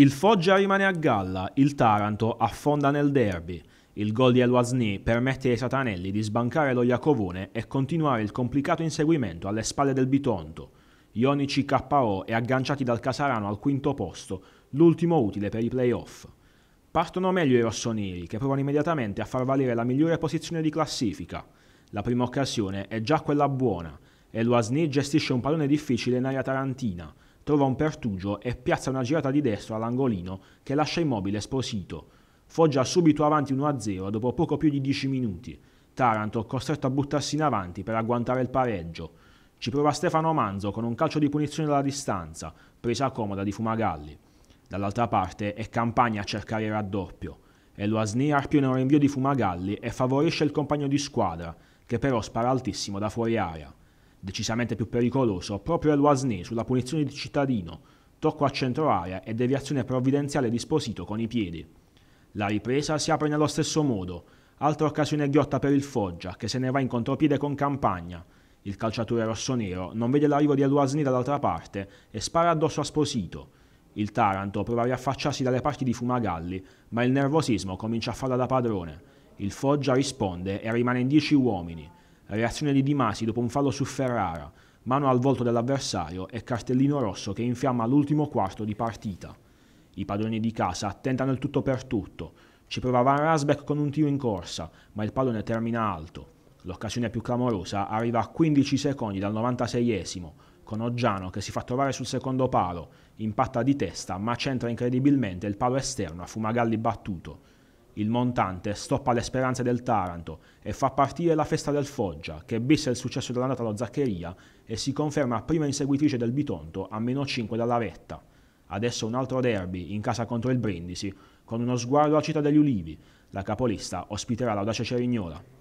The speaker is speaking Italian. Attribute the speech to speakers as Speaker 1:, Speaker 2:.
Speaker 1: Il Foggia rimane a galla, il Taranto affonda nel derby. Il gol di Eluasni permette ai Satanelli di sbancare lo Iacovone e continuare il complicato inseguimento alle spalle del Bitonto. Ionici KO e agganciati dal Casarano al quinto posto, l'ultimo utile per i playoff. Partono meglio i rossoneri, che provano immediatamente a far valere la migliore posizione di classifica. La prima occasione è già quella buona. Eluasni gestisce un pallone difficile in area tarantina, trova un pertugio e piazza una girata di destra all'angolino che lascia immobile Esposito. Foggia subito avanti 1-0 dopo poco più di 10 minuti. Taranto costretto a buttarsi in avanti per agguantare il pareggio. Ci prova Stefano Manzo con un calcio di punizione dalla distanza, presa comoda di Fumagalli. Dall'altra parte è Campagna a cercare il raddoppio. E lo Asni arpiona un rinvio di Fumagalli e favorisce il compagno di squadra, che però spara altissimo da fuori area decisamente più pericoloso, proprio Eloisné sulla punizione di Cittadino, tocco a centro area e deviazione provvidenziale di Sposito con i piedi. La ripresa si apre nello stesso modo, altra occasione ghiotta per il Foggia che se ne va in contropiede con Campagna. Il calciatore rossonero non vede l'arrivo di Eloisné dall'altra parte e spara addosso a Sposito. Il Taranto prova a riaffacciarsi dalle parti di Fumagalli, ma il nervosismo comincia a farla da padrone. Il Foggia risponde e rimane in 10 uomini reazione di Di Masi dopo un fallo su Ferrara, mano al volto dell'avversario e cartellino rosso che infiamma l'ultimo quarto di partita. I padroni di casa tentano il tutto per tutto, ci prova Van Rasbeck con un tiro in corsa, ma il pallone termina alto. L'occasione più clamorosa arriva a 15 secondi dal 96esimo, con Oggiano che si fa trovare sul secondo palo, impatta di testa ma centra incredibilmente il palo esterno a Fumagalli battuto il montante stoppa le speranze del Taranto e fa partire la festa del Foggia, che bissa il successo dell'andata allo Zaccheria e si conferma prima inseguitrice del Bitonto a meno 5 dalla vetta. Adesso un altro derby in casa contro il Brindisi, con uno sguardo alla città degli Ulivi. La capolista ospiterà l'audace Cerignola.